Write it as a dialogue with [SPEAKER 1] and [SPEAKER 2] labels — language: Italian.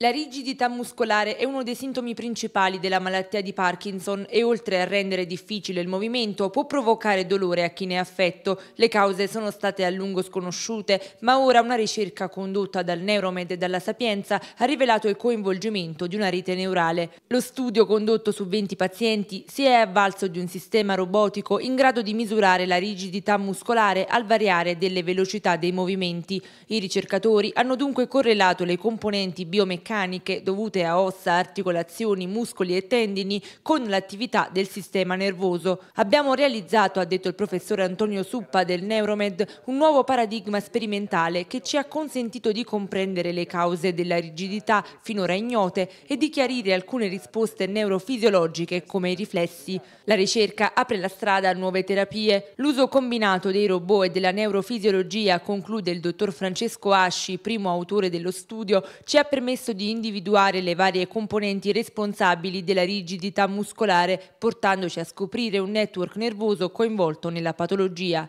[SPEAKER 1] La rigidità muscolare è uno dei sintomi principali della malattia di Parkinson e oltre a rendere difficile il movimento può provocare dolore a chi ne è affetto. Le cause sono state a lungo sconosciute, ma ora una ricerca condotta dal Neuromed e dalla Sapienza ha rivelato il coinvolgimento di una rete neurale. Lo studio condotto su 20 pazienti si è avvalso di un sistema robotico in grado di misurare la rigidità muscolare al variare delle velocità dei movimenti. I ricercatori hanno dunque correlato le componenti biomeccaniche meccaniche dovute a ossa, articolazioni, muscoli e tendini con l'attività del sistema nervoso. Abbiamo realizzato, ha detto il professore Antonio Suppa del Neuromed, un nuovo paradigma sperimentale che ci ha consentito di comprendere le cause della rigidità finora ignote e di chiarire alcune risposte neurofisiologiche come i riflessi. La ricerca apre la strada a nuove terapie. L'uso combinato dei robot e della neurofisiologia, conclude il dottor Francesco Asci, primo autore dello studio, ci ha permesso di di individuare le varie componenti responsabili della rigidità muscolare, portandoci a scoprire un network nervoso coinvolto nella patologia.